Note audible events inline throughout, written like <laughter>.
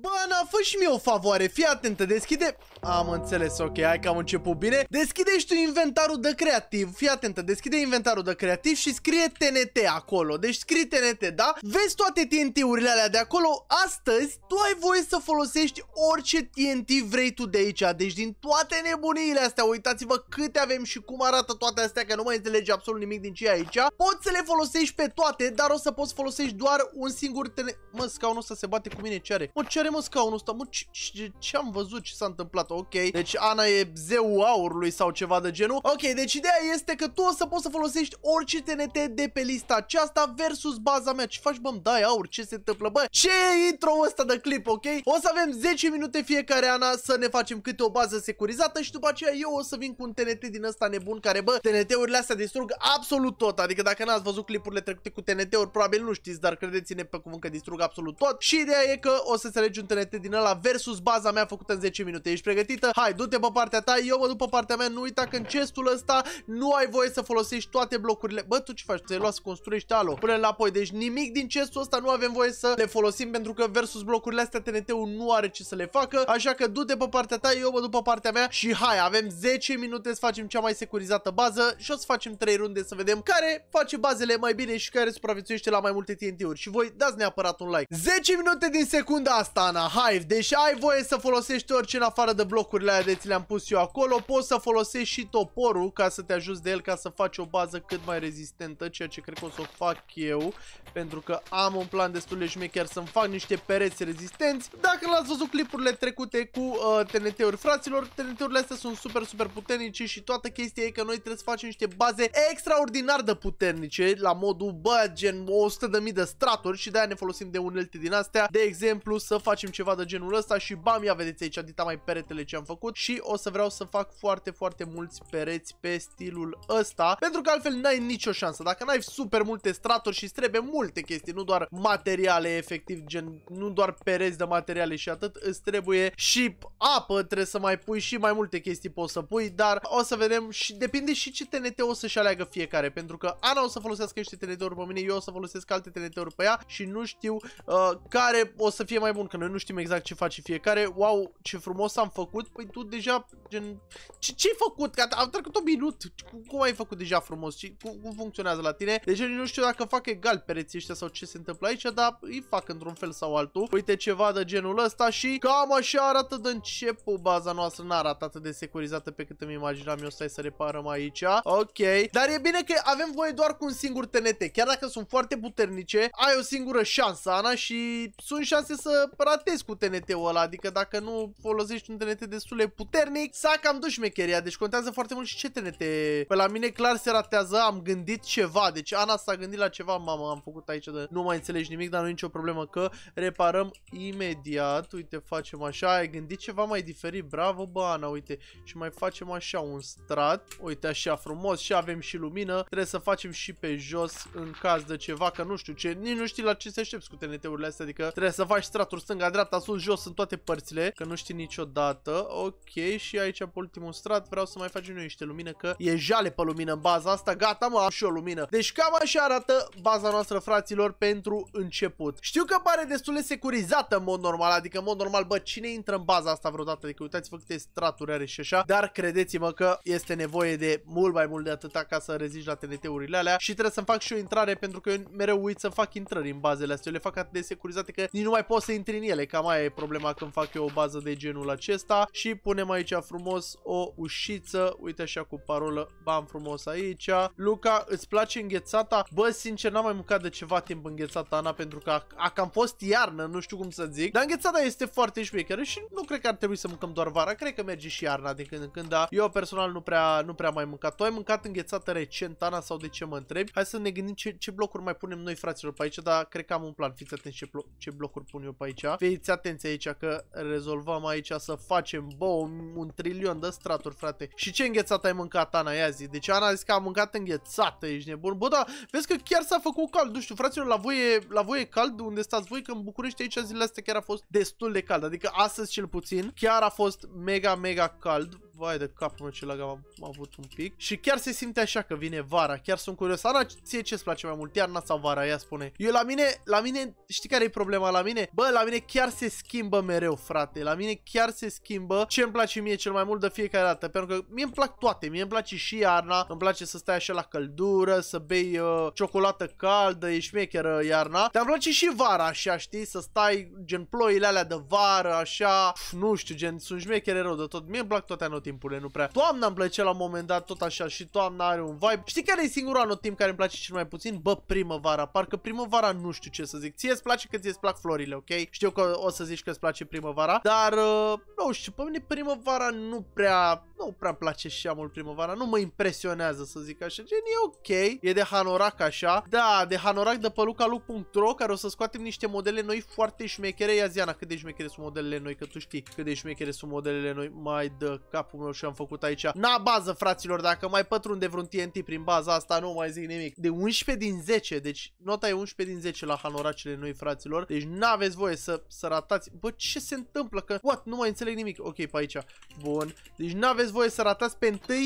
Bă, Ana, fă și mie o favoare, fii atentă, deschide... Am înțeles, ok, hai că am început bine. Deschide și tu inventarul de creativ, fii atentă, deschide inventarul de creativ și scrie TNT acolo. Deci scrie TNT, da? Vezi toate TNT-urile alea de acolo? Astăzi, tu ai voie să folosești orice TNT vrei tu de aici. Deci din toate nebuniile astea, uitați-vă câte avem și cum arată toate astea, că nu mai înțelege absolut nimic din ce e aici. Poți să le folosești pe toate, dar o să poți folosești doar un singur TNT... Mă, scaunul ăsta se bate cu mine, ce are? Mă, ce are care mă scaunul ăsta? Mă, ce, ce, ce am văzut? Ce s-a întâmplat? Ok, deci Ana e zeul aurului sau ceva de genul. Ok, deci ideea este că tu o să poți să folosești orice TNT de pe lista aceasta versus baza mea. Ce faci, bă, îmi dai aur? Ce se întâmplă? Bă, ce e intro ăsta de clip, ok? O să avem 10 minute fiecare, Ana, să ne facem câte o bază securizată și după aceea eu o să vin cu un TNT din ăsta nebun care, bă, TNT-urile astea distrug absolut tot. Adică dacă n-ați văzut clipurile trecute cu TNT-uri, probabil nu știți, dar credeți-ne pe cuvânt că distrug absolut tot. Și ideea e că o să înțelegi meci un TNT din ăla versus baza mea făcută în 10 minute. Ești pregătită? Hai, du-te pe partea ta, eu mă duc pe partea mea, nu uita că în chestul ăsta nu ai voie să folosești toate blocurile. Bă, tu ce faci? te ai luat să construiești alo. Pune la apoi. Deci nimic din chestul ăsta nu avem voie să le folosim pentru că versus blocurile astea TNT-ul nu are ce să le facă. Așa că du-te pe partea ta, eu mă duc pe partea mea și hai, avem 10 minute să facem cea mai securizată bază și o să facem 3 runde să vedem care face bazele mai bine și care supraviețuiește la mai multe TNT-uri. Și voi dați neapărat un like. 10 minute din secunda asta Banana Hive. Deși ai voie să folosești orice în afară de blocurile aia de ți le-am pus eu acolo, poți să folosești și toporul ca să te ajuți de el ca să faci o bază cât mai rezistentă, ceea ce cred că o să o fac eu, pentru că am un plan destul de chiar să-mi fac niște pereți rezistenți. Dacă l-ați văzut clipurile trecute cu uh, TNT-uri fraților, TNT-urile astea sunt super, super puternice și toată chestia e că noi trebuie să facem niște baze extraordinar de puternice, la modul, bă, gen 100.000 de straturi și de-aia ne folosim de unelte din astea. De exemplu, să facem facem ceva de genul ăsta și bam, ia vedeți aici dita adică mai peretele ce am făcut și o să vreau să fac foarte, foarte mulți pereți pe stilul ăsta, pentru că altfel n-ai nicio șansă. Dacă n-ai super multe straturi și trebuie multe chestii, nu doar materiale efectiv, gen nu doar pereți de materiale și atât, îți trebuie și apă, trebuie să mai pui și mai multe chestii poți să pui, dar o să vedem și depinde și ce TNT o să-și aleagă fiecare, pentru că Ana o să folosească niște TNT-uri pe mine, eu o să folosesc alte TNT-uri pe ea și nu știu uh, care o să fie mai bun, că noi nu știm exact ce face fiecare, wow, ce frumos am făcut, păi tu deja, gen, ce, ce-ai făcut? Că am trecut un minut, cum, cum ai făcut deja frumos, ce, cum, cum funcționează la tine? Deci nu știu dacă fac egal pereții ăștia sau ce se întâmplă aici, dar îi fac într-un fel sau altul. Uite ceva de genul ăsta și cam așa arată de început baza noastră, n-arată atât de securizată pe cât îmi imaginam eu, stai să reparăm aici, ok. Dar e bine că avem voie doar cu un singur TNT, chiar dacă sunt foarte puternice, ai o singură șansă, Ana, și sunt șanse să ratezi cu TNT-ul ăla, adică dacă nu folosești un TNT destul de puternic, s-a cam dus șmecheria, deci contează foarte mult și ce TNT. Pe la mine clar se ratează, am gândit ceva, deci Ana s-a gândit la ceva, mamă am făcut aici, de... nu mai înțelegi nimic, dar nu e nicio problemă că reparăm imediat, uite, facem așa, ai gândit ceva mai diferit, bravo, bă, Ana, uite, și mai facem așa un strat, uite așa frumos și avem și lumină, trebuie să facem și pe jos în caz de ceva, că nu știu ce, nici nu știi la ce se aștepți cu TNT-urile astea, adică trebuie să faci straturi stâng stânga, dreapta, sus, jos, sunt toate părțile, că nu știi niciodată. Ok, și aici pe ultimul strat vreau să mai facem noi niște lumină, că e jale pe lumină în baza asta. Gata, mă, am și o lumină. Deci cam așa arată baza noastră, fraților, pentru început. Știu că pare destul de securizată în mod normal, adică în mod normal, bă, cine intră în baza asta vreodată? Adică uitați-vă câte straturi are și așa, dar credeți-mă că este nevoie de mult mai mult de atâta ca să rezici la TNT-urile alea și trebuie să-mi fac și o intrare pentru că eu mereu uit să fac intrări în bazele astea. Eu le fac atât de securizate că nici nu mai poți să intri în ele. Cam aia e problema când fac eu o bază de genul acesta. Și punem aici frumos o ușiță, uite așa cu parolă, bam frumos aici. Luca, îți place înghețata? Bă, sincer, n-am mai mâncat de ceva timp înghețata, Ana, pentru că a, a cam fost iarnă, nu știu cum să zic. Dar înghețata este foarte șmecheră și nu cred că ar trebui să mâncăm doar vara, cred că merge și iarna din când în când, dar eu personal nu prea, nu prea mai mâncat. Tu ai mâncat înghețată recent, Ana, sau de ce mă întrebi? Hai să ne gândim ce, ce blocuri mai punem noi, fraților, pe aici, dar cred că am un plan. Fiți atenți ce, blo ce blocuri pun eu pe aici. Fiți atenți aici că rezolvăm aici să facem, bă, un trilion de straturi, frate. Și ce înghețat ai mâncat, Ana, ia zi. Deci Ana a zis că a mâncat înghețată, ești nebun. Bă, da, vezi că chiar s-a făcut cald. Nu știu, fraților, la voi, e, la voi e cald unde stați voi, că în București aici zilele astea chiar a fost destul de cald. Adică astăzi cel puțin, chiar a fost mega, mega cald vai de capul meu ce lag am, am avut un pic. Și chiar se simte așa că vine vara, chiar sunt curios. Ana, ție ce-ți place mai mult, iarna sau vara? Ea spune. Eu la mine, la mine, știi care e problema la mine? Bă, la mine chiar se schimbă mereu, frate. La mine chiar se schimbă ce îmi place mie cel mai mult de fiecare dată. Pentru că mie îmi plac toate. Mie îmi place și iarna, îmi place să stai așa la căldură, să bei uh, ciocolată caldă, e șmecheră iarna. Dar îmi place și vara, așa, știi? Să stai gen ploile alea de vară, așa. Pf, nu știu, gen, sunt șmechere rău de tot. Mie îmi plac toate anotimpii anotimpurile nu prea. Toamna îmi place la un moment dat tot așa și toamna are un vibe. Știi care e singurul anotimp care îmi place cel mai puțin? Bă, primăvara. Parcă primăvara nu știu ce să zic. Ție îți place că ție îți plac florile, ok? Știu că o să zici că îți place primăvara, dar uh, nu știu, pe mine primăvara nu prea nu prea îmi place și mult primăvara, nu mă impresionează să zic așa, gen e ok, e de Hanorac așa, da, de Hanorac de pe lucalu.ro care o să scoatem niște modele noi foarte șmechere, ia Ziana cât de șmechere sunt modelele noi, că tu știi cât de șmechere sunt modelele noi, mai de capul capul meu și am făcut aici. Na bază, fraților, dacă mai pătrunde vreun TNT prin baza asta, nu mai zic nimic. De 11 din 10, deci nota e 11 din 10 la hanoracele noi, fraților. Deci n-aveți voie să, să ratați. Bă, ce se întâmplă? Că, what, nu mai înțeleg nimic. Ok, pe aici. Bun. Deci n-aveți voie să ratați pe 1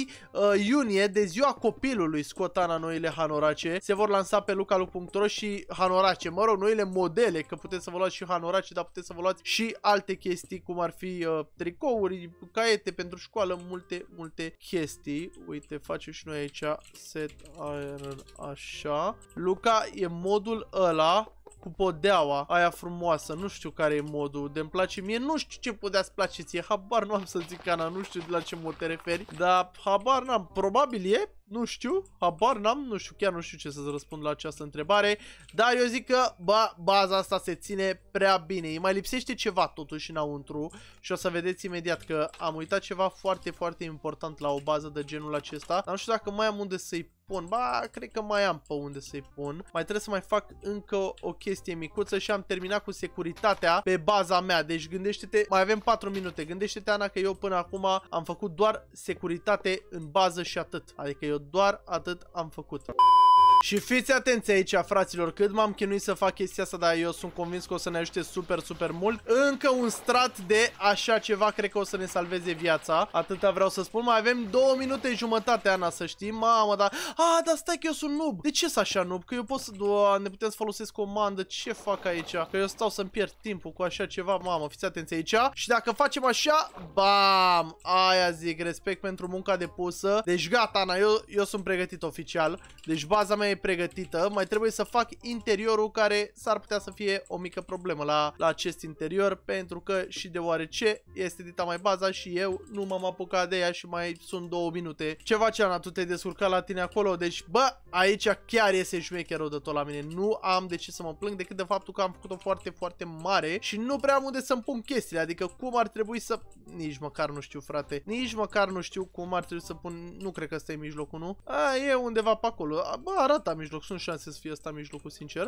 uh, iunie, de ziua copilului, scotana noile hanorace. Se vor lansa pe lucalu.ro și hanorace. Mă rog, noile modele, că puteți să vă luați și hanorace, dar puteți să vă luați și alte chestii, cum ar fi uh, tricouri, caiete pentru școală spalăm multe, multe chestii. Uite, facem și noi aici set iron așa. Luca, e modul ăla cu podeaua aia frumoasă. Nu știu care e modul de mi place mie. Nu știu ce podea să place ție. Habar nu am să zic, Ana. Nu știu de la ce mod te referi. Dar habar n-am. Probabil e. Nu știu, habar n-am, nu știu, chiar nu știu ce să-ți răspund la această întrebare Dar eu zic că, ba, baza asta se ține prea bine Îi mai lipsește ceva totuși înăuntru Și o să vedeți imediat că am uitat ceva foarte, foarte important la o bază de genul acesta Dar nu știu dacă mai am unde să-i pun. Ba, cred că mai am pe unde să-i pun. Mai trebuie să mai fac încă o chestie micuță și am terminat cu securitatea pe baza mea. Deci gândește-te, mai avem 4 minute. Gândește-te, Ana, că eu până acum am făcut doar securitate în bază și atât. Adică eu doar atât am făcut. Și fiți atenți aici, fraților, cât m-am chinuit să fac chestia asta, dar eu sunt convins că o să ne ajute super, super mult. Încă un strat de așa ceva, cred că o să ne salveze viața. Atâta vreau să spun, mai avem două minute jumătate, Ana, să știm. Mamă, dar... A, dar stai că eu sunt noob. De ce să așa noob? Că eu pot să... Doamne, putem să folosesc comandă. Ce fac aici? Că eu stau să-mi pierd timpul cu așa ceva. Mamă, fiți atenți aici. Și dacă facem așa, bam! Aia zic, respect pentru munca depusă. Deci gata, Ana, eu, eu sunt pregătit oficial. Deci baza mea e pregătită, mai trebuie să fac interiorul care s-ar putea să fie o mică problemă la, la acest interior pentru că și deoarece este dita mai baza și eu nu m-am apucat de ea și mai sunt două minute. Ceva ce Ana, tu te-ai descurcat la tine acolo, deci bă, aici chiar iese șmecherul de tot la mine. Nu am de ce să mă plâng decât de faptul că am făcut-o foarte, foarte mare și nu prea am unde să-mi pun chestiile, adică cum ar trebui să... Nici măcar nu știu, frate. Nici măcar nu știu cum ar trebui să pun... Nu cred că stai în mijlocul, nu? A, e undeva pe acolo. Bă, arată alta mijloc, sunt șanse să fie asta mijlocul, sincer.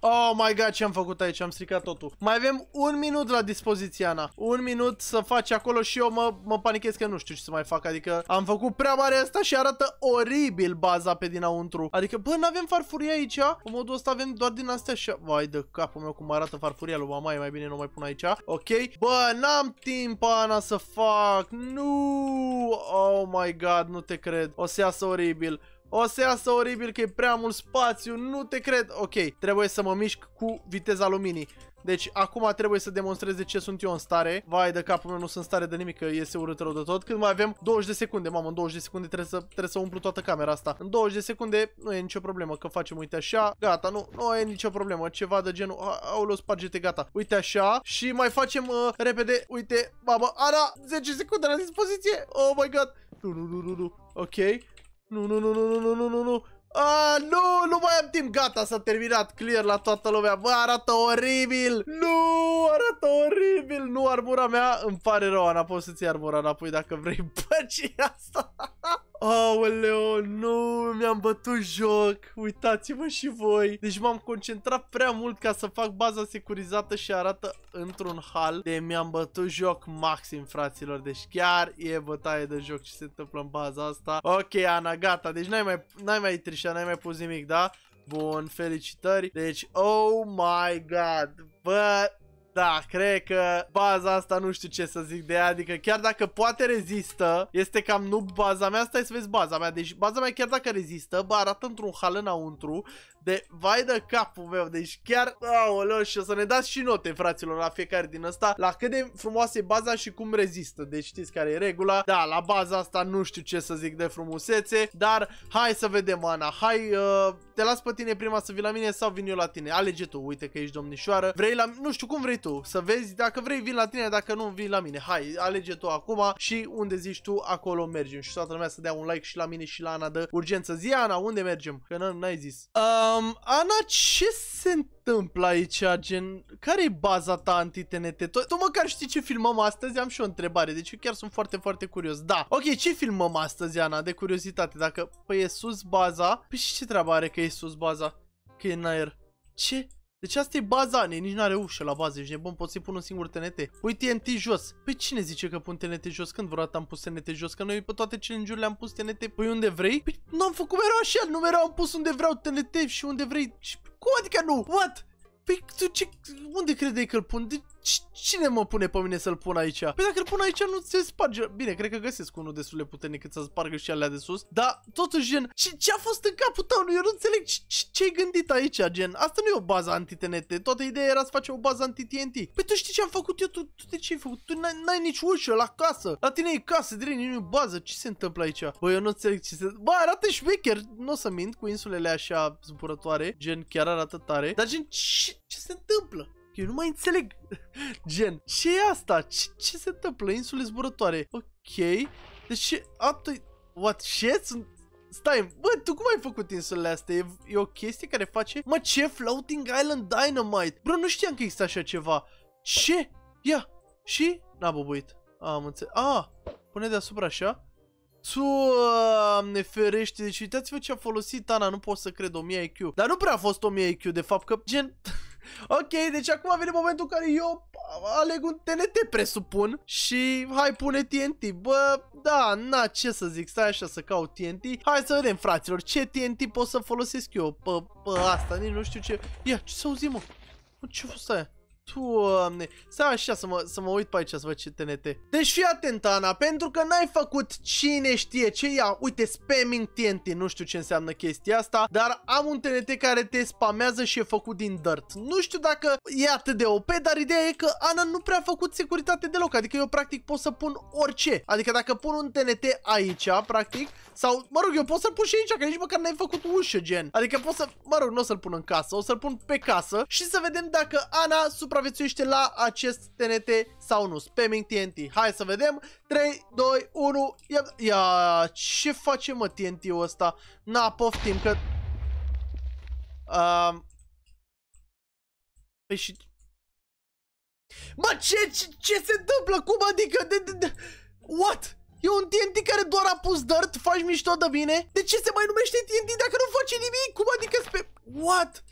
Oh my god, ce am făcut aici? Am stricat totul. Mai avem un minut la dispoziție, Ana. Un minut să faci acolo și eu mă, mă panichez că nu știu ce să mai fac. Adică am făcut prea mare asta și arată oribil baza pe dinăuntru. Adică, bă, n-avem farfurie aici? În modul ăsta avem doar din astea și... Vai de capul meu cum arată farfuria lui mama, e mai bine nu mai pun aici. Ok? Bă, n-am timp, Ana, să fac. Nu! Oh my god, nu te cred. O să iasă oribil. O să iasă oribil că e prea mult spațiu, nu te cred. Ok, trebuie să mă mișc cu viteza luminii. Deci acum trebuie să demonstrez de ce sunt eu în stare. Vai de capul meu, nu sunt în stare de nimic, că iese urât rău de tot. Când mai avem 20 de secunde, mamă, în 20 de secunde trebuie să, trebuie să umplu toată camera asta. În 20 de secunde nu e nicio problemă, că facem uite așa, gata, nu, nu e nicio problemă. Ceva de genul, au aoleu, spargete, gata, uite așa și mai facem uh, repede, uite, mamă, ara, 10 secunde la dispoziție, oh my god, nu, nu, nu, nu, nu. ok, nu, nu, nu, nu, nu, nu, nu, nu, nu. A, nu, nu mai am timp, gata, s-a terminat clear la toată lumea, bă, arată oribil, nu, arată oribil, nu, armura mea, îmi pare rău, Ana, poți să-ți iei armura înapoi dacă vrei, bă, ce asta? <laughs> Aoleo, nu, mi-am bătut joc. Uitați-vă și voi. Deci m-am concentrat prea mult ca să fac baza securizată și arată într-un hal. De mi-am bătut joc maxim, fraților. Deci chiar e bătaie de joc ce se întâmplă în baza asta. Ok, Ana, gata. Deci n-ai mai, mai trișat, n-ai mai pus nimic, da? Bun, felicitări. Deci, oh my god. Bă, da, cred că baza asta nu știu ce să zic de ea, adică chiar dacă poate rezistă, este cam nu baza mea, stai să vezi baza mea, deci baza mea chiar dacă rezistă, bă, arată într-un hal înăuntru, de vai de capul meu, deci chiar, aoleo, și o să ne dați și note, fraților, la fiecare din asta, la cât de frumoasă e baza și cum rezistă, deci știți care e regula, da, la baza asta nu știu ce să zic de frumusețe, dar hai să vedem, Ana, hai, uh, te las pe tine prima să vii la mine sau vin eu la tine, alege tu, uite că ești domnișoară, vrei la, nu știu cum vrei tu, să vezi, dacă vrei vin la tine, dacă nu vin la mine, hai, alege tu acum și unde zici tu, acolo mergem și toată lumea să dea un like și la mine și la Ana de urgență, zi Ana, unde mergem, că n-ai zis. Uh, Um, Ana, ce se întâmplă aici, gen? Care e baza ta anti-TNT? Tu, tu măcar știi ce filmăm astăzi? Am și o întrebare, deci eu chiar sunt foarte, foarte curios. Da, ok, ce filmăm astăzi, Ana, de curiozitate? Dacă, păi e sus baza, păi și ce treabă are că e sus baza? Că e în aer. Ce? Deci asta e baza, ne, nici n-are ușă la bază, ești nebun, pot să-i pun un singur TNT. Pui TNT jos. Păi cine zice că pun TNT jos? Când vreodată am pus TNT jos? Că noi pe toate challenge le am pus TNT. Păi unde vrei? Păi nu am făcut mereu așa, nu mereu am pus unde vreau TNT și unde vrei. Și... Cum adică nu? What? Păi tu ce... Unde credeai că îl pun? De Cine mă pune pe mine să-l pun aici? Păi dacă îl pun aici nu se sparge. Bine, cred că găsesc unul destul de puternic cât să spargă și alea de sus. Dar totuși, gen, ce, ce a fost în capul tău? Eu nu înțeleg ce-ai gândit aici, gen. Asta nu e o bază anti-TNT. Toată ideea era să facem o bază anti-TNT. Păi tu știi ce am făcut eu? Tu, tu de ce ai făcut? Tu n-ai nici ușă la casă. La tine e casă, direct, nu e bază. Ce se întâmplă aici? Bă, eu nu înțeleg ce se... Bă, arată șmecher. Nu o să mint cu insulele așa zburătoare. Gen, chiar arată tare. Dar gen, ce, ce se întâmplă? Eu nu mai înțeleg. <laughs> Gen, ce e asta? Ce, ce se întâmplă? Insule zburătoare. Ok. Deci ce... Aptoi... What? Ce? Sunt... Stai, bă, tu cum ai făcut insulele astea? E, e o chestie care face... Mă, ce? Floating Island Dynamite! Bro, nu știam că există așa ceva. Ce? Ia! Și? N-a bubuit. A, am înțeles. A, ah, pune deasupra așa. ne ferește, deci uitați-vă ce a folosit Ana, nu pot să cred, 1000 IQ. Dar nu prea a fost 1000 IQ, de fapt, că gen... <laughs> Ok, deci acum vine momentul în care eu aleg un TNT, presupun, și hai pune TNT. Bă, da, na, ce să zic, stai așa să caut TNT. Hai să vedem, fraților, ce TNT pot să folosesc eu pe, pe asta, nici nu știu ce. Ia, ce să auzim, mă? Ce fost aia? Doamne, stai așa să mă, să mă uit pe aici să văd ce TNT. Deci fii atent, Ana, pentru că n-ai făcut cine știe ce ia. Uite, spamming TNT, nu știu ce înseamnă chestia asta, dar am un TNT care te spamează și e făcut din dirt. Nu știu dacă e atât de OP, dar ideea e că Ana nu prea a făcut securitate deloc, adică eu practic pot să pun orice. Adică dacă pun un TNT aici, practic, sau, mă rog, eu pot să-l pun și aici, că nici măcar n-ai făcut ușă, gen. Adică pot să, mă rog, nu o să-l pun în casă, o să-l pun pe casă și să vedem dacă Ana supra supraviețuiește la acest TNT sau nu. Spamming TNT. Hai să vedem. 3, 2, 1. Ia, ia ce face mă TNT-ul ăsta? Na, poftim că... Uh, păi și... Bă, ce, ce, ce se întâmplă? Cum adică? De, de, de... What? E un TNT care doar a pus dirt, faci mișto de bine? De ce se mai numește TNT dacă nu face nimic? Cum adică spe... What?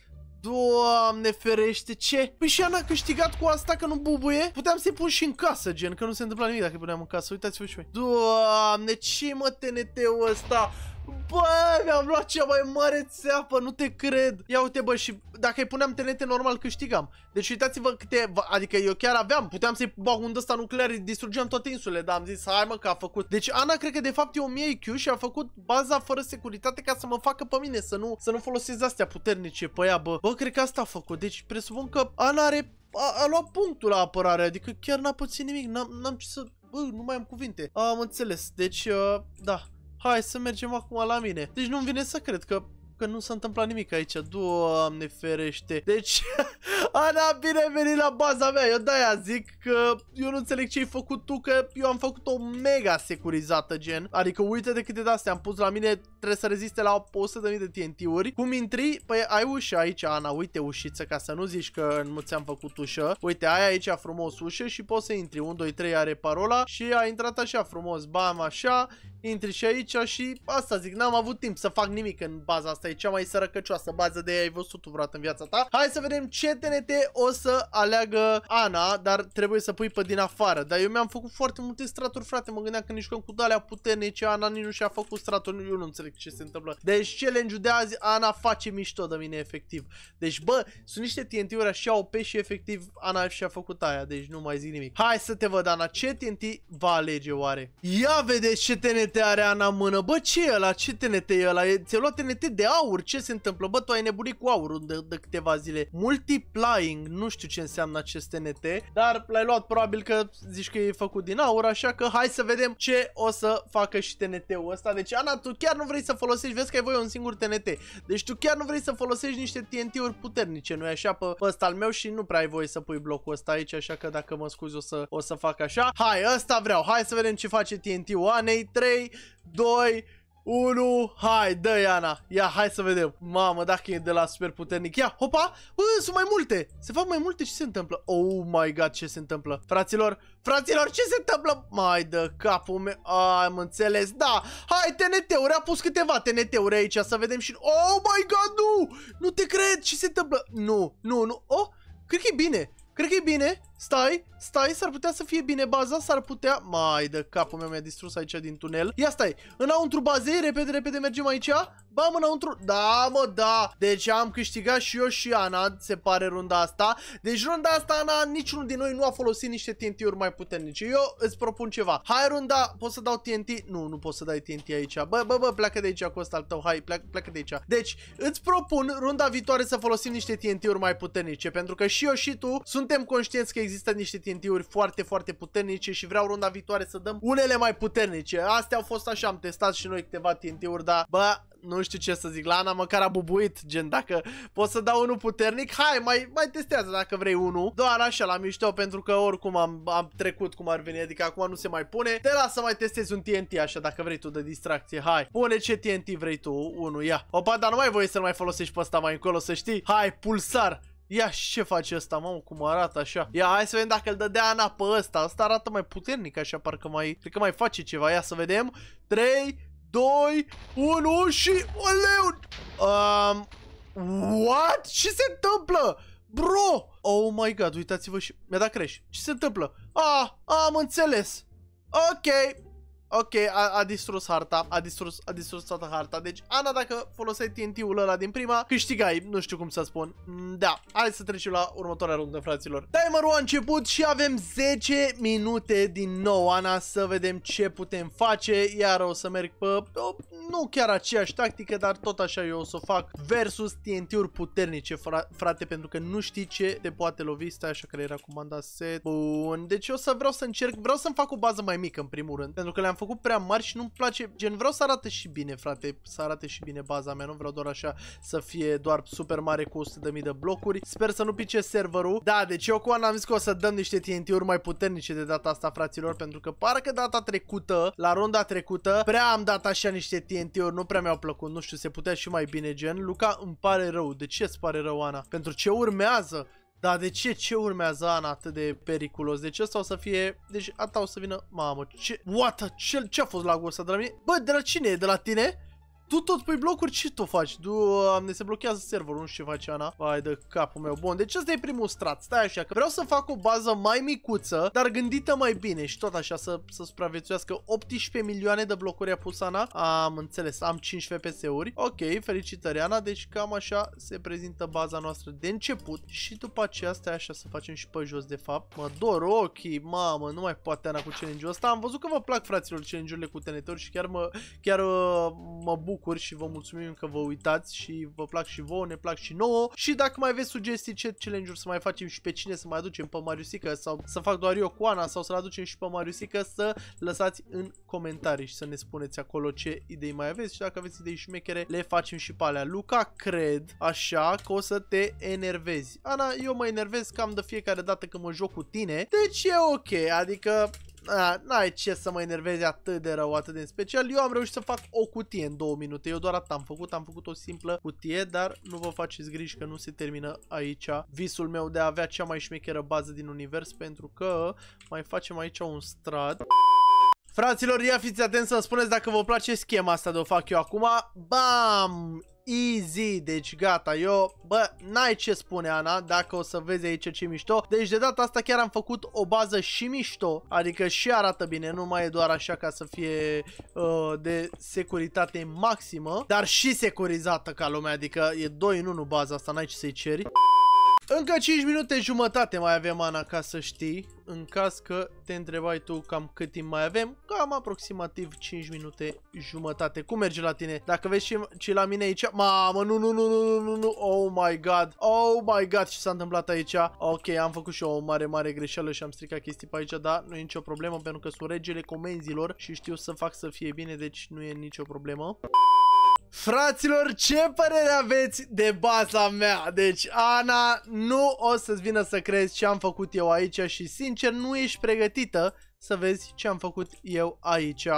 Doamne ferește, ce? Păi și Ana a câștigat cu asta că nu bubuie? Puteam să-i pun și în casă, gen, că nu se întâmpla nimic dacă puneam în casă. Uitați-vă și voi. Doamne, ce mă TNT-ul ăsta? Bă, mi-am luat cea mai mare țeapă, nu te cred. Ia uite, bă, și dacă îi puneam TNT normal, câștigam. Deci uitați-vă câte, adică eu chiar aveam, puteam să-i bag un ăsta nuclear, distrugeam toate insulele, dar am zis, hai mă, că a făcut. Deci Ana cred că de fapt e 1000 IQ și a făcut baza fără securitate ca să mă facă pe mine, să nu, să nu folosesc astea puternice pe ea, bă. Bă, cred că asta a făcut, deci presupun că Ana are a, a luat punctul la apărare, adică chiar n-a pățit nimic, n-am ce să... Bă, nu mai am cuvinte. Am înțeles, deci, uh, da. Hai să mergem acum la mine. Deci nu-mi vine să cred că că nu s-a întâmplat nimic aici. Doamne ferește. Deci, <laughs> Ana, bine venit la baza mea. Eu de-aia zic că eu nu înțeleg ce ai făcut tu, că eu am făcut o mega securizată, gen. Adică uite de câte de-astea am pus la mine, trebuie să reziste la 100.000 de TNT-uri. Cum intri? Păi ai ușa aici, Ana. Uite ușiță, ca să nu zici că nu ți-am făcut ușă. Uite, ai aici frumos ușă și poți să intri. 1, 2, 3 are parola și a intrat așa frumos. Bam, așa. Intri și aici și asta zic, n-am avut timp să fac nimic în baza asta e cea mai sărăcăcioasă bază de ai văzut tu vreodată în viața ta. Hai să vedem ce TNT o să aleagă Ana, dar trebuie să pui pe din afară. Dar eu mi-am făcut foarte multe straturi, frate, mă gândeam că nici când cu dalea puternice Ana nici nu și-a făcut straturi. eu nu înțeleg ce se întâmplă. Deci challenge-ul de azi, Ana face mișto de mine efectiv. Deci bă, sunt niște TNT-uri așa OP și efectiv Ana și-a făcut aia, deci nu mai zic nimic. Hai să te văd, Ana, ce TNT va alege oare? Ia vedeți ce TNT are Ana în mână, bă ce e ăla, ce TNT e ăla, ți-a luat TNT de aur, ce se întâmplă? Bă, tu ai nebunit cu aurul de, de câteva zile. Multiplying, nu știu ce înseamnă acest NT, dar l-ai luat probabil că zici că e făcut din aur, așa că hai să vedem ce o să facă și TNT-ul ăsta. Deci, Ana, tu chiar nu vrei să folosești, vezi că ai voi un singur TNT. Deci tu chiar nu vrei să folosești niște TNT-uri puternice, nu-i așa, pe, pe ăsta al meu și nu prea ai voie să pui blocul ăsta aici, așa că dacă mă scuzi o să, o să fac așa. Hai, ăsta vreau, hai să vedem ce face TNT-ul Anei. 3, 2, 1, hai, dă Iana, ia, hai să vedem. Mamă, dacă e de la super puternic, ia, hopa, bă, sunt mai multe, se fac mai multe, ce se întâmplă? Oh my god, ce se întâmplă? Fraților, fraților, ce se întâmplă? Mai de capul meu, am înțeles, da, hai, TNT-uri, a pus câteva TNT-uri aici, să vedem și... Oh my god, nu, nu te cred, ce se întâmplă? Nu, nu, nu, oh, cred că e bine, cred că e bine, Stai, stai, s-ar putea să fie bine baza, s-ar putea... Mai de capul meu mi-a distrus aici din tunel. Ia stai, înăuntru bazei, repede, repede mergem aici. Bam, înăuntru... Da, mă, da! Deci am câștigat și eu și Ana, se pare runda asta. Deci runda asta, Ana, niciunul din noi nu a folosit niște TNT-uri mai puternice. Eu îți propun ceva. Hai, runda, pot să dau TNT? Nu, nu pot să dai TNT aici. Bă, bă, bă, pleacă de aici cu ăsta al tău. Hai, pleacă, pleacă de aici. Deci, îți propun runda viitoare să folosim niște TNT-uri mai puternice, pentru că și eu și tu suntem conștienți că există există niște TNT-uri foarte, foarte puternice și vreau runda viitoare să dăm unele mai puternice. Astea au fost așa, am testat și noi câteva TNT-uri, dar bă, nu știu ce să zic, la Ana măcar a bubuit, gen dacă pot să dau unul puternic, hai, mai, mai testează dacă vrei unul, doar așa la mișto, pentru că oricum am, am trecut cum ar veni, adică acum nu se mai pune, te las să mai testezi un TNT așa, dacă vrei tu de distracție, hai, pune ce TNT vrei tu, unul, ia, opa, dar nu mai voie să-l mai folosești pe ăsta mai încolo, să știi, hai, pulsar, Ia ce face ăsta, mamă, cum arată așa. Ia, hai să vedem dacă îl dădea Ana pe ăsta. Asta arată mai puternic așa, parcă mai... Cred că mai face ceva. Ia să vedem. 3, 2, 1 și... Oleu! Um, what? Ce se întâmplă? Bro! Oh my god, uitați-vă și... Mi-a dat crash. Ce se întâmplă? Ah, am înțeles. Ok, Ok, a, a distrus harta, a distrus, a distrus toată harta. Deci, Ana, dacă foloseai TNT-ul ăla din prima, câștigai, nu știu cum să spun. Mm, da, hai să trecem la următoarea rundă, fraților. Timerul a început și avem 10 minute din nou, Ana, să vedem ce putem face. Iar o să merg pe, o, nu chiar aceeași tactică, dar tot așa eu o să o fac versus TNT-uri puternice, fra, frate, pentru că nu știi ce te poate lovi. Stai așa că era comanda set. Bun, deci eu să vreau să încerc, vreau să-mi fac o bază mai mică, în primul rând, pentru că le-am făcut prea mari și nu-mi place. Gen, vreau să arate și bine, frate, să arate și bine baza mea, nu vreau doar așa să fie doar super mare cu 100.000 de blocuri. Sper să nu pice serverul. Da, deci eu cu Ana am zis că o să dăm niște TNT-uri mai puternice de data asta, fraților, pentru că parcă data trecută, la runda trecută, prea am dat așa niște TNT-uri, nu prea mi-au plăcut, nu știu, se putea și mai bine, gen. Luca, îmi pare rău. De ce îți pare rău, Ana? Pentru ce urmează? Dar de ce? Ce urmează an atât de periculos? Deci asta o să fie... Deci asta o să vină... Mamă, ce... What? Ce, ce a fost lagul ăsta de la mine? Bă, de la cine e? De la tine? tu tot pui blocuri, ce tu faci? Du, ne se blochează serverul, nu știu ce face Ana. Vai de capul meu. Bun, deci ăsta e primul strat. Stai așa, că vreau să fac o bază mai micuță, dar gândită mai bine și tot așa să, să supraviețuiască 18 milioane de blocuri a pus Ana. Am înțeles, am 5 FPS-uri. Ok, felicitări Ana, deci cam așa se prezintă baza noastră de început și după aceea stai așa să facem și pe jos de fapt. Mă dor ochii, mamă, nu mai poate Ana cu challenge-ul ăsta. Am văzut că vă plac fraților challenge-urile cu tenetori și chiar mă, chiar uh, mă bucur bucur și vă mulțumim că vă uitați și vă plac și vouă, ne plac și nouă. Și dacă mai aveți sugestii ce challenge-uri să mai facem și pe cine să mai aducem pe Mariusica sau să fac doar eu cu Ana sau să-l aducem și pe Mariusica, să lăsați în comentarii și să ne spuneți acolo ce idei mai aveți și dacă aveți idei șmechere, le facem și pe alea. Luca, cred, așa, că o să te enervezi. Ana, eu mă enervez cam de fiecare dată când mă joc cu tine, deci e ok, adică N-ai ce să mă enervezi atât de rău, atât de special. Eu am reușit să fac o cutie în două minute. Eu doar atât am făcut. Am făcut o simplă cutie, dar nu vă faceți griji că nu se termină aici visul meu de a avea cea mai șmecheră bază din univers, pentru că mai facem aici un strat. Fraților, ia fiți atenți să spuneți dacă vă place schema asta de o fac eu acum. Bam! easy, deci gata, eu, bă, n-ai ce spune Ana, dacă o să vezi aici ce mișto. Deci de data asta chiar am făcut o bază și mișto, adică și arată bine, nu mai e doar așa ca să fie uh, de securitate maximă, dar și securizată ca lumea, adică e 2 în 1 baza asta, n-ai ce să-i ceri. Încă 5 minute jumătate mai avem, Ana, ca să știi. În caz că te întrebai tu cam cât timp mai avem, cam aproximativ 5 minute jumătate. Cum merge la tine? Dacă vezi ce, ce la mine aici... Mamă, nu, nu, nu, nu, nu, nu, oh my god. Oh my god, ce s-a întâmplat aici? Ok, am făcut și eu o mare, mare greșeală și am stricat chestii pe aici, dar nu e nicio problemă, pentru că sunt regele comenzilor și știu să fac să fie bine, deci nu e nicio problemă. Fraților, ce părere aveți de baza mea? Deci, Ana, nu o să-ți vină să crezi ce am făcut eu aici și, sincer, nu ești pregătită să vezi ce am făcut eu aici.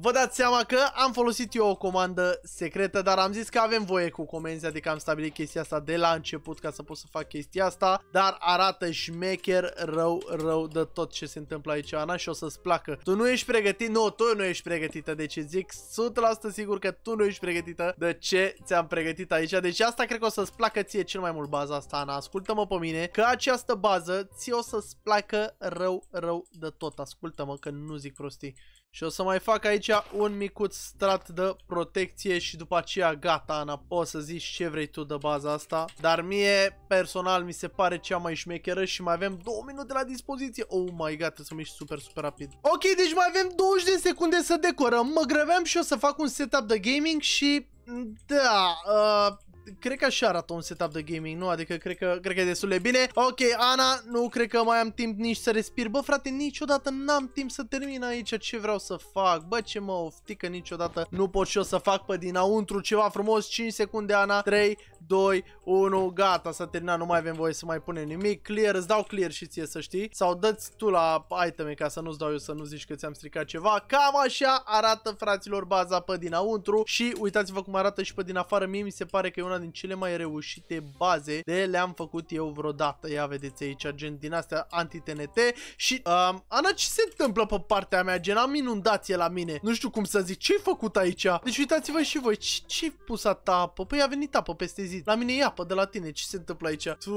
Vă dați seama că am folosit eu o comandă secretă, dar am zis că avem voie cu comenzi, adică am stabilit chestia asta de la început ca să pot să fac chestia asta, dar arată șmecher rău, rău de tot ce se întâmplă aici, Ana, și o să-ți placă. Tu nu ești pregătit? Nu, tu nu ești pregătită, deci zic 100% sigur că tu nu ești pregătită de ce ți-am pregătit aici. Deci asta cred că o să-ți placă ție cel mai mult baza asta, Ana. Ascultă-mă pe mine că această bază ți o să-ți placă rău, rău de tot ascultă-mă că nu zic prostii. Și o să mai fac aici un micut strat de protecție și după aceea gata, Ana, poți să zici ce vrei tu de baza asta. Dar mie, personal, mi se pare cea mai șmecheră și mai avem 2 minute la dispoziție. Oh my god, să mi super, super rapid. Ok, deci mai avem 20 de secunde să decorăm. Mă grăbeam și o să fac un setup de gaming și... Da, uh, cred că așa arată un setup de gaming, nu? Adică cred că, cred că e destul de bine. Ok, Ana, nu cred că mai am timp nici să respir. Bă, frate, niciodată n-am timp să termin aici ce vreau să fac. Bă, ce mă oftică niciodată. Nu pot și eu să fac pe dinăuntru ceva frumos. 5 secunde, Ana. 3, 2, 1, gata, s-a terminat, nu mai avem voie să mai punem nimic. Clear, îți dau clear și ție să știi. Sau dă-ți tu la iteme ca să nu-ți dau eu să nu zici că ți-am stricat ceva. Cam așa arată, fraților, baza pe dinăuntru. Și uitați-vă cum arată și pe din afară. Mie mi se pare că e una din cele mai reușite baze de le-am făcut eu vreodată. Ia vedeți aici, gen din astea anti-TNT și um, Ana, ce se întâmplă pe partea mea? Gen, am inundație la mine. Nu știu cum să zic, ce-ai făcut aici? Deci uitați-vă și voi, ce-ai pus apă? Păi a venit apă peste zi. La mine e apă de la tine, ce se întâmplă aici? Tu,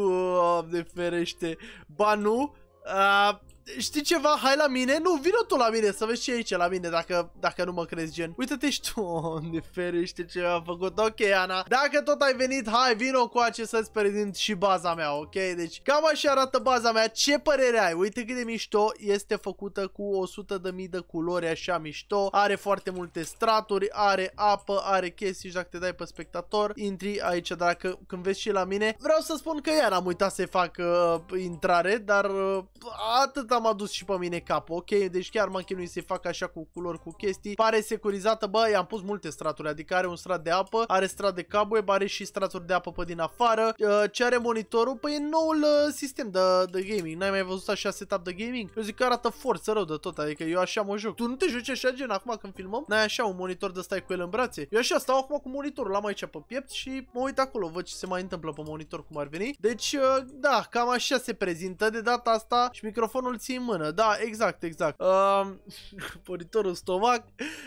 de ferește. Ba nu? Uh, știi ceva, hai la mine, nu, vino tu la mine să vezi ce e aici la mine dacă, dacă nu mă crezi gen. Uite-te și tu, unde <laughs> ferește ce am făcut, ok Ana, dacă tot ai venit, hai, vino cu acest să-ți prezint și baza mea, ok? Deci cam așa arată baza mea, ce părere ai? Uite cât de mișto, este făcută cu 100.000 de culori așa mișto, are foarte multe straturi, are apă, are chestii și dacă te dai pe spectator, intri aici dacă când vezi și la mine. Vreau să spun că iar am uitat să-i fac uh, intrare, dar uh, atât am am adus și pe mine cap, ok? Deci chiar m-am chinuit să-i fac așa cu culori, cu chestii. Pare securizată, bă, i-am pus multe straturi, adică are un strat de apă, are strat de cobweb, are și straturi de apă pe din afară. Uh, ce are monitorul? Păi e noul uh, sistem de, de gaming. N-ai mai văzut așa setup de gaming? Eu zic că arată forță rău de tot, adică eu așa mă joc. Tu nu te joci așa gen acum când filmăm? N-ai așa un monitor de stai cu el în brațe. Eu așa stau acum cu monitorul, l-am aici pe piept și mă uit acolo, văd ce se mai întâmplă pe monitor cum ar veni. Deci, uh, da, cam așa se prezintă de data asta și microfonul ții în mână. Da, exact, exact. Uh, <laughs> poritorul stomac.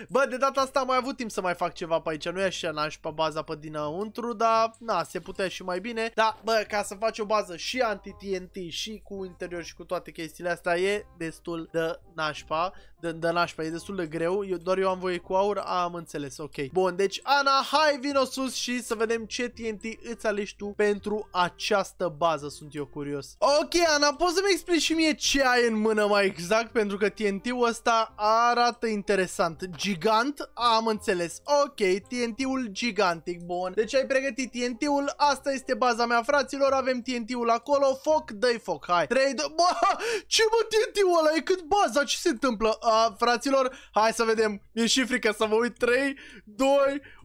Bă, de data asta am mai avut timp să mai fac ceva pe aici. Nu e așa n-aș pe baza pe dinăuntru, dar na, se putea și mai bine. Dar, bă, ca să faci o bază și anti-TNT și cu interior și cu toate chestiile astea e destul de nașpa de, de nașpa, e destul de greu, eu, doar eu am voie cu aur, am înțeles, ok. Bun, deci Ana, hai vino sus și să vedem ce TNT îți alegi tu pentru această bază, sunt eu curios. Ok, Ana, poți să-mi explici și mie ce ai în mână mai exact, pentru că TNT-ul ăsta arată interesant. Gigant, am înțeles, ok, TNT-ul gigantic, bun. Deci ai pregătit TNT-ul, asta este baza mea, fraților, avem TNT-ul acolo, foc, dă foc, hai. 3, 2, bă, ce mă TNT-ul ăla e cât baza, ce se întâmplă? A, a fraților. Hai să vedem. Mi-e și frică să vă uit. 3, 2,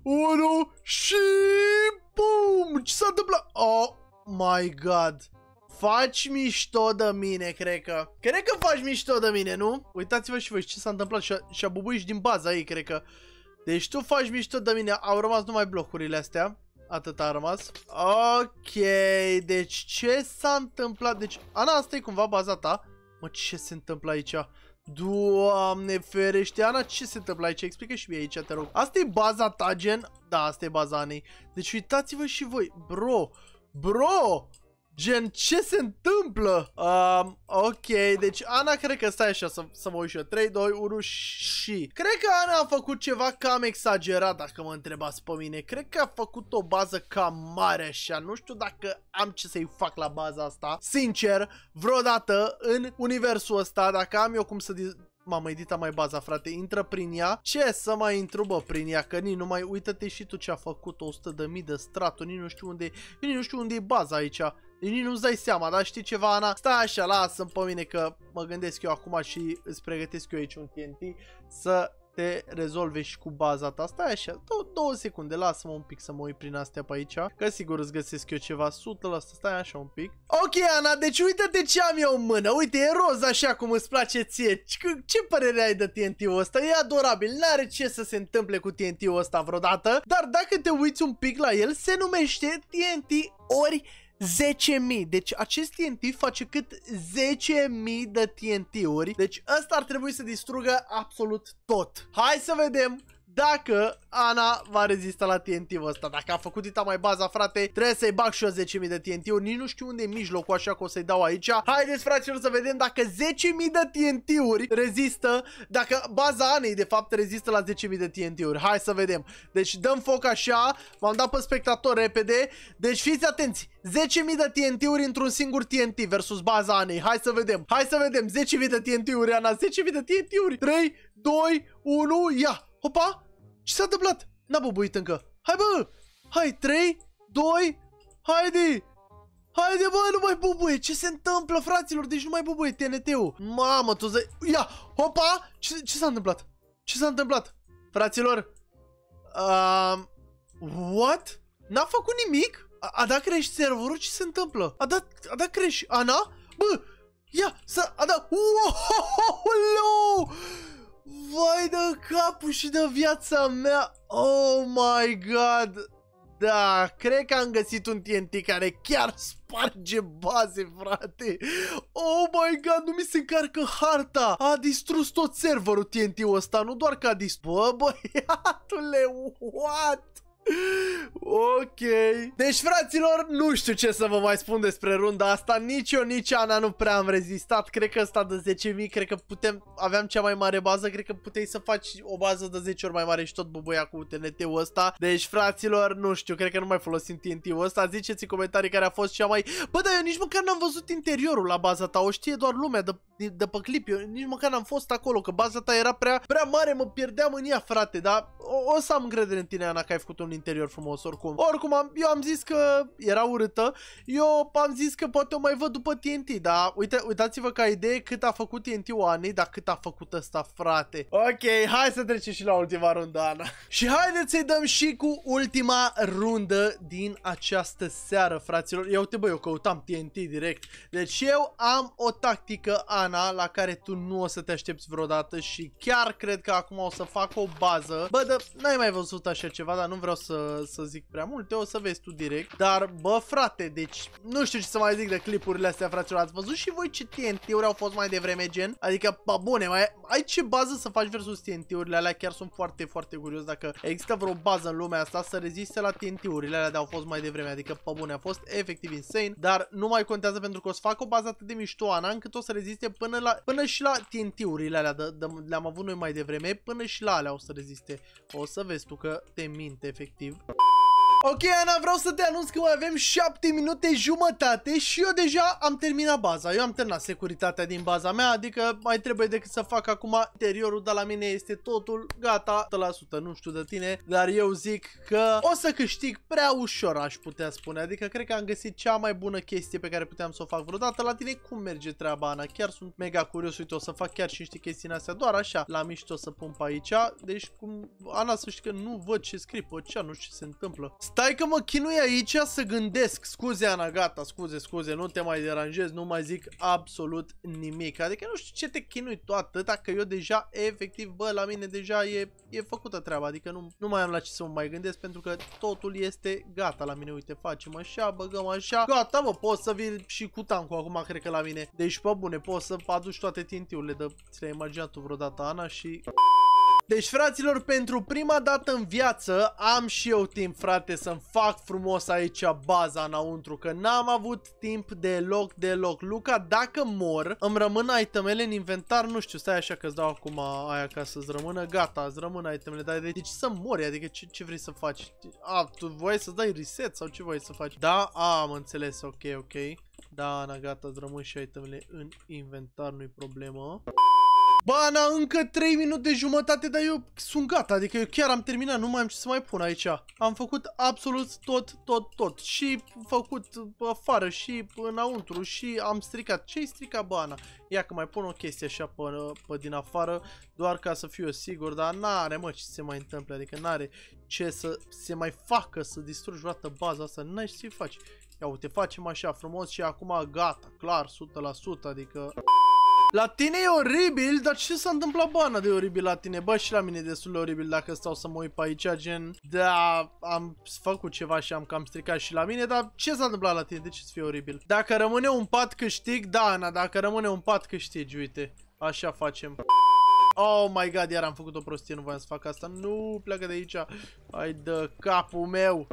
1 și... Bum! Ce s-a întâmplat? Oh my god! Faci mișto de mine, cred că. Cred că faci mișto de mine, nu? Uitați-vă și voi ce s-a întâmplat și-a și bubuit din baza ei, cred că. Deci tu faci mișto de mine. Au rămas numai blocurile astea. Atât a rămas. Ok, deci ce s-a întâmplat? Deci, Ana, asta e cumva baza ta. Mă, ce se întâmplă aici? Doamne ferește, Ana, ce se întâmplă aici? Explică și mie aici, te rog. Asta e baza ta, gen? Da, asta e baza Anei. Deci uitați-vă și voi. Bro, bro, Gen, ce se întâmplă? Um, ok, deci Ana cred că stai așa să, să mă uiți eu. 3, 2, 1 și... Cred că Ana a făcut ceva cam exagerat, dacă mă întrebați pe mine. Cred că a făcut o bază cam mare așa. Nu știu dacă am ce să-i fac la baza asta. Sincer, vreodată în universul ăsta, dacă am eu cum să Mamă, edita mai baza, frate, intră prin ea. Ce să mai intru, bă, prin ea? Că nu mai uită-te și tu ce a făcut 100.000 de mii de straturi, nici nu știu unde e, nici nu știu unde e baza aici. Nici nu-ți dai seama, dar știi ceva, Ana? Stai așa, lasă-mi pe mine că mă gândesc eu acum și îți pregătesc eu aici un TNT să te rezolve și cu baza ta. Stai așa, dou două secunde, lasă-mă un pic să mă uit prin astea pe aici, că sigur îți găsesc eu ceva 100%, stai așa un pic. Ok, Ana, deci uite-te ce am eu în mână, uite, e roz așa cum îți place ție. Ce, ce părere ai de TNT-ul ăsta? E adorabil, n-are ce să se întâmple cu TNT-ul ăsta vreodată, dar dacă te uiți un pic la el, se numește TNT ori 10.000. Deci acest TNT face cât 10.000 de TNT-uri. Deci ăsta ar trebui să distrugă absolut tot. Hai să vedem dacă Ana va rezista la TNT-ul ăsta. Dacă a făcut dita mai baza, frate, trebuie să-i bag și eu 10.000 de TNT-uri. Nici nu știu unde e mijlocul, așa că o să-i dau aici. Haideți, fraților, să vedem dacă 10.000 de TNT-uri rezistă, dacă baza Anei, de fapt, rezistă la 10.000 de TNT-uri. Hai să vedem. Deci dăm foc așa, m-am dat pe spectator repede. Deci fiți atenți, 10.000 de TNT-uri într-un singur TNT versus baza Anei. Hai să vedem, hai să vedem, 10.000 de TNT-uri, Ana, 10.000 de TNT-uri. 3, 2, 1, ia! Hopa! Ce s-a întâmplat? N-a bubuit încă. Hai bă! Hai, 3, 2, haide! Haide bă, nu mai bubuie! Ce se întâmplă, fraților? Deci nu mai bubuie TNT-ul. Mamă, tu zi... Ia! Hopa! Ce, ce s-a întâmplat? Ce s-a întâmplat? Fraților? Um, what? N-a făcut nimic? A, a dat crești serverul? Ce se întâmplă? A dat, a dat crești... Ana? Bă! Ia! S-a... A dat... Uohohoho! <laughs> Vai de capul și de viața mea! Oh my god! Da, cred că am găsit un TNT care chiar sparge baze, frate. Oh my god, nu mi se încarcă harta. A distrus tot serverul TNT-ul ăsta, nu doar că a distrus. Bă, băiatule, what? Ok. Deci, fraților, nu știu ce să vă mai spun despre runda asta. Nici eu, nici Ana nu prea am rezistat. Cred că ăsta de 10.000, cred că putem... Aveam cea mai mare bază, cred că puteai să faci o bază de 10 ori mai mare și tot bubuia cu TNT-ul ăsta. Deci, fraților, nu știu, cred că nu mai folosim TNT-ul ăsta. Ziceți în comentarii care a fost cea mai... Bă, dar eu nici măcar n-am văzut interiorul la baza ta. O știe doar lumea de, de, de pe clip. Eu nici măcar n-am fost acolo, că baza ta era prea, prea mare, mă pierdeam în ea, frate. Dar o, o să am încredere în tine, Ana, că ai făcut un interior frumos, oricum. Oricum, am, eu am zis că era urâtă. Eu am zis că poate o mai văd după TNT, dar uite, uitați-vă ca idee cât a făcut TNT-ul dar cât a făcut ăsta, frate. Ok, hai să trecem și la ultima rundă, Ana. și haideți să-i dăm și cu ultima rundă din această seară, fraților. Eu uite, băi, eu căutam TNT direct. Deci eu am o tactică, Ana, la care tu nu o să te aștepți vreodată și chiar cred că acum o să fac o bază. Bă, dar n-ai mai văzut așa ceva, dar nu vreau să să, să zic prea multe, o să vezi tu direct. Dar, bă, frate, deci nu știu ce să mai zic de clipurile astea, fraților. Ați văzut și voi ce TNT-uri au fost mai devreme, gen? Adică, bă, bune, mai ai ce bază să faci versus TNT-urile alea? Chiar sunt foarte, foarte curios dacă există vreo bază în lumea asta să reziste la TNT-urile alea de au fost mai devreme. Adică, bă, bune, a fost efectiv insane, dar nu mai contează pentru că o să fac o bază atât de mișto, Ana, încât o să reziste până, la, până și la TNT-urile alea, de, de, le-am avut noi mai devreme, până și la alea o să reziste. O să vezi tu că te minte, efectiv. addictive。Ok, Ana, vreau să te anunț că mai avem 7 minute jumătate și eu deja am terminat baza. Eu am terminat securitatea din baza mea, adică mai trebuie decât să fac acum interiorul, dar la mine este totul gata, 100%, nu știu de tine, dar eu zic că o să câștig prea ușor, aș putea spune. Adică cred că am găsit cea mai bună chestie pe care puteam să o fac vreodată. La tine cum merge treaba, Ana? Chiar sunt mega curios, uite, o să fac chiar și niște chestii în astea, doar așa, la mișto să pun pe aici. Deci, cum, Ana, să știi că nu văd ce scrie, pe cea, nu știu ce se întâmplă. Stai că mă chinui aici să gândesc. Scuze, Ana, gata, scuze, scuze, nu te mai deranjez, nu mai zic absolut nimic. Adică nu știu ce te chinui tu atâta, că eu deja, efectiv, bă, la mine deja e, e făcută treaba. Adică nu, nu mai am la ce să mă mai gândesc, pentru că totul este gata la mine. Uite, facem așa, băgăm așa. Gata, mă, pot să vin și cu tancul acum, cred că la mine. Deci, pe bune, pot să aduci toate tintiurile de... Ți le-ai imaginat tu vreodată, Ana, și... Deci, fraților, pentru prima dată în viață am și eu timp, frate, să-mi fac frumos aici baza înăuntru, că n-am avut timp deloc, deloc. Luca, dacă mor, îmi rămân itemele în inventar, nu știu, stai așa că-ți dau acum aia ca să-ți rămână, gata, îți rămân itemele, dar de, ce să mori? Adică ce, ce vrei să faci? A, tu voi să dai reset sau ce voi să faci? Da, a, am înțeles, ok, ok. Da, Ana, gata, îți rămân și itemele în inventar, nu-i problemă. Bana, încă 3 minute jumătate, dar eu sunt gata, adică eu chiar am terminat, nu mai am ce să mai pun aici. Am făcut absolut tot, tot, tot. Și făcut afară și înăuntru și am stricat. Ce-i stricat bana? Ia că mai pun o chestie așa pe, pe din afară, doar ca să fiu eu sigur, dar n-are mă ce se mai întâmplă, adică n-are ce să se mai facă să distrugi vreodată baza asta, n-ai ce să-i faci. Ia uite, facem așa frumos și acum gata, clar, 100%, adică... La tine e oribil, dar ce s-a întâmplat bana de oribil la tine? Bă, și la mine e destul de oribil dacă stau să mă uit pe aici, gen... Da, am făcut ceva și am cam stricat și la mine, dar ce s-a întâmplat la tine? De ce să fie oribil? Dacă rămâne un pat câștig, da, Ana, dacă rămâne un pat câștigi, uite. Așa facem. Oh my god, iar am făcut o prostie, nu voiam să fac asta. Nu, pleacă de aici. Hai de capul meu.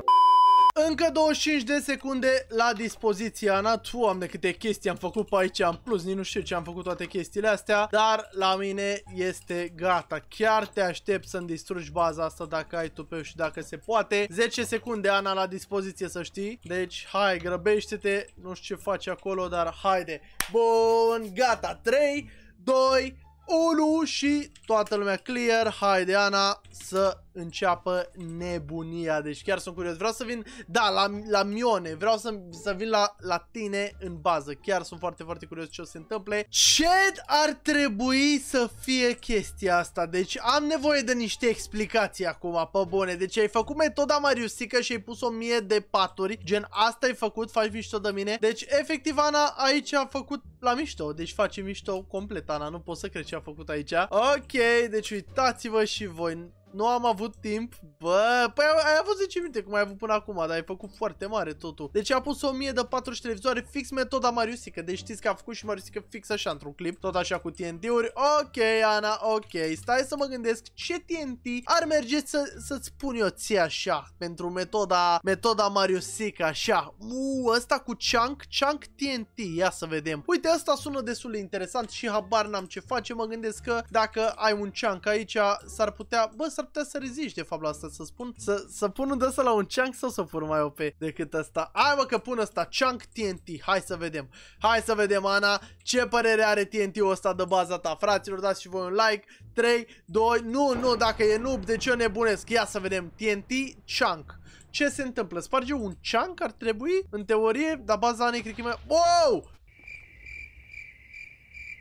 Încă 25 de secunde la dispoziție, Ana. de câte chestii am făcut pe aici am plus. Nici nu știu ce am făcut toate chestiile astea. Dar la mine este gata. Chiar te aștept să-mi distrugi baza asta dacă ai tupeu și dacă se poate. 10 secunde, Ana, la dispoziție, să știi. Deci, hai, grăbește-te. Nu știu ce faci acolo, dar haide. Bun, gata. 3, 2, 1 și toată lumea clear. Haide, Ana, să înceapă nebunia. Deci chiar sunt curios. Vreau să vin, da, la, la Mione. Vreau să, să vin la, la tine în bază. Chiar sunt foarte, foarte curios ce o se întâmple. Ce ar trebui să fie chestia asta? Deci am nevoie de niște explicații acum, pe bune. Deci ai făcut metoda Mariusica și ai pus o mie de paturi. Gen, asta ai făcut, faci mișto de mine. Deci, efectiv, Ana, aici a făcut la mișto. Deci face mișto complet, Ana. Nu pot să crezi ce făcut aici. Ok, deci uitați-vă și voi nu am avut timp. Bă, păi ai avut 10 minute, cum ai avut până acum, dar ai făcut foarte mare totul. Deci a pus 1000 de 40 televizoare, fix metoda Mariusica, Deci știți că a făcut și Mariusica fix așa într-un clip, tot așa cu TNT-uri. Ok, Ana, ok. Stai să mă gândesc ce TNT ar merge să, să pun eu ție așa, pentru metoda, metoda Mariusica așa. Uuu, ăsta cu Chunk, Chunk TNT, ia să vedem. Uite, asta sună destul de interesant și habar n-am ce face. Mă gândesc că dacă ai un Chunk aici, s-ar putea, bă, s-ar putea să reziști de fapt la asta, să spun, să, să pun un ăsta la un chunk sau să pun mai OP decât ăsta. Hai mă că pun ăsta, chunk TNT, hai să vedem. Hai să vedem, Ana, ce părere are TNT-ul ăsta de baza ta. Fraților, dați și voi un like, 3, 2, nu, nu, dacă e noob, de ce eu nebunesc? Ia să vedem, TNT, chunk. Ce se întâmplă? Sparge un chunk ar trebui, în teorie, dar baza anei cred că e mai... Wow!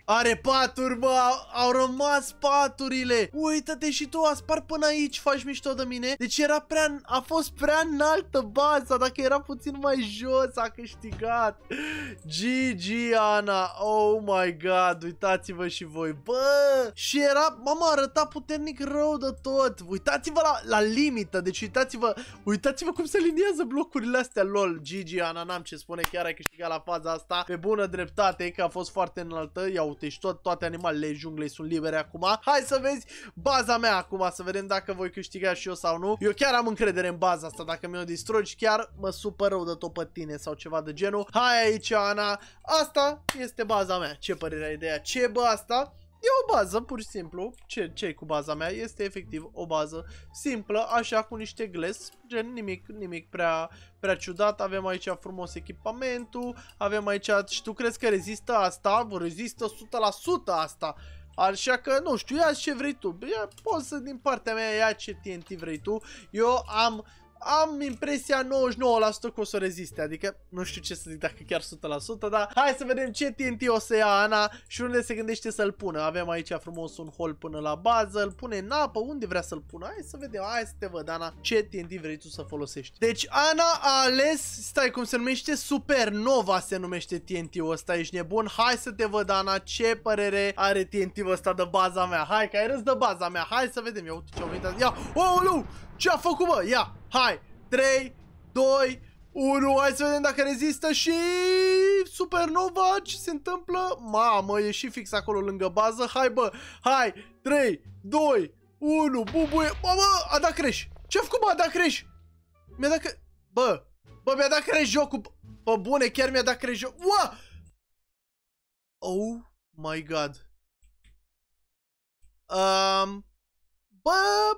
Are paturi, bă, au rămas paturile. Uită-te și tu, aspar până aici, faci mișto de mine. Deci era prea, a fost prea înaltă baza, dacă era puțin mai jos, a câștigat. GG, Ana, oh my god, uitați-vă și voi, bă. Și era, mama, arăta puternic rău de tot. Uitați-vă la, la limită, deci uitați-vă, uitați-vă cum se liniază blocurile astea, lol. GG, Ana, n-am ce spune, chiar ai câștigat la faza asta. Pe bună dreptate, că a fost foarte înaltă, iau și tot, toate animalele junglei sunt libere acum. Hai să vezi baza mea acum, să vedem dacă voi câștiga și eu sau nu. Eu chiar am încredere în baza asta, dacă mi-o distrugi chiar mă supăr rău de tot pe tine sau ceva de genul. Hai aici, Ana, asta este baza mea. Ce părere ai de ea? Ce bă asta? E o bază, pur și simplu. Ce, ce cu baza mea? Este efectiv o bază simplă, așa cu niște gles, gen nimic, nimic prea, prea ciudat. Avem aici frumos echipamentul, avem aici... Și tu crezi că rezistă asta? Rezistă 100% asta! Așa că, nu știu, ia ce vrei tu. Ia, poți să din partea mea ia ce TNT vrei tu. Eu am am impresia 99% că o să reziste, adică nu știu ce să zic dacă chiar 100%, dar hai să vedem ce TNT o să ia Ana și unde se gândește să-l pună. Avem aici frumos un hol până la bază, îl pune în apă, unde vrea să-l pună, hai să vedem, hai să te văd, Ana, ce TNT vrei tu să folosești. Deci Ana a ales, stai cum se numește, Supernova se numește TNT-ul ăsta, ești nebun, hai să te văd, Ana, ce părere are TNT-ul ăsta de baza mea, hai că ai râs de baza mea, hai să vedem, eu uite ce-au venit, ia, oh, ce a făcut, bă? Ia! Hai! 3, 2, 1, hai să vedem dacă rezistă și... Supernova, ce se întâmplă? Mamă, e și fix acolo lângă bază. Hai, bă! Hai! 3, 2, 1, bubuie! Mamă, a dat crash! Ce-a făcut, bă? A dat crash! Mi-a dat... Bă! Bă, mi-a dat crash jocul! Bă, bune, chiar mi-a dat crash jocul! Ua! Oh my god! Um, bă,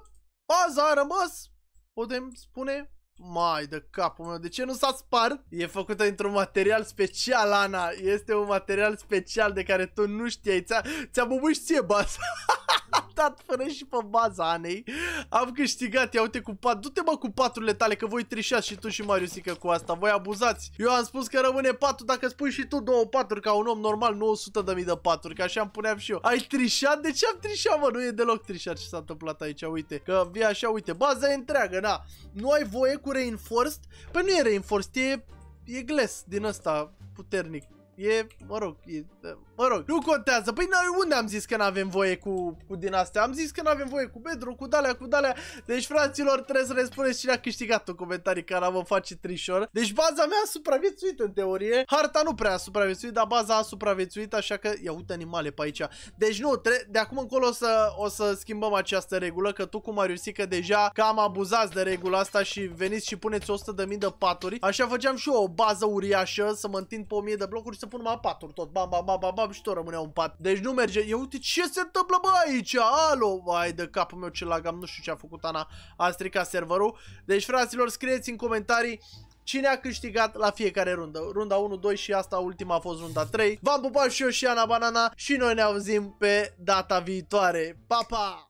Baza a rămas, putem spune, mai de capul meu, de ce nu s-a spart? E făcută într-un material special, Ana. Este un material special de care tu nu știai. Ți-a, ți-a bubuit ție baza. <laughs> dat fără și pe baza anei. Am câștigat, ia uite cu pat. Du-te mă cu paturile tale că voi trișați și tu și că cu asta. Voi abuzați. Eu am spus că rămâne patul dacă spui și tu două paturi ca un om normal 900 de mii de paturi, că așa am puneam și eu. Ai trișat? De ce am trișat, mă? Nu e deloc trișat ce s-a întâmplat aici, uite. Că vii așa, uite. Baza e întreagă, na. Nu ai voie cu reinforced? Păi nu e reinforced, e... E glass din asta puternic. E, mă rog, e, da. Mă rog, nu contează. Păi noi unde am zis că nu avem voie cu, cu din astea? Am zis că nu avem voie cu Bedro, cu dalea, cu dalea. Deci, fraților, trebuie să spuneți cine a câștigat în comentarii care vă face trișor. Deci, baza mea a supraviețuit în teorie. Harta nu prea a supraviețuit, dar baza a supraviețuit, așa că ia uite animale pe aici. Deci nu, de acum încolo o să, o să schimbăm această regulă, că tu cu că deja cam abuzați de regula asta și veniți și puneți 100.000 de paturi. Așa făceam și eu o bază uriașă, să mă întind pe 1000 de blocuri și să pun mai paturi tot. Bam, bam, bam, bam, bam luam și tot rămânea un pat. Deci nu merge. Eu uite ce se întâmplă bă aici. Alo, Vai de capul meu ce lagam. Nu știu ce a făcut Ana. A stricat serverul. Deci fraților, scrieți în comentarii cine a câștigat la fiecare rundă. Runda 1, 2 și asta ultima a fost runda 3. V-am pupat și eu și Ana Banana și noi ne auzim pe data viitoare. Pa, pa!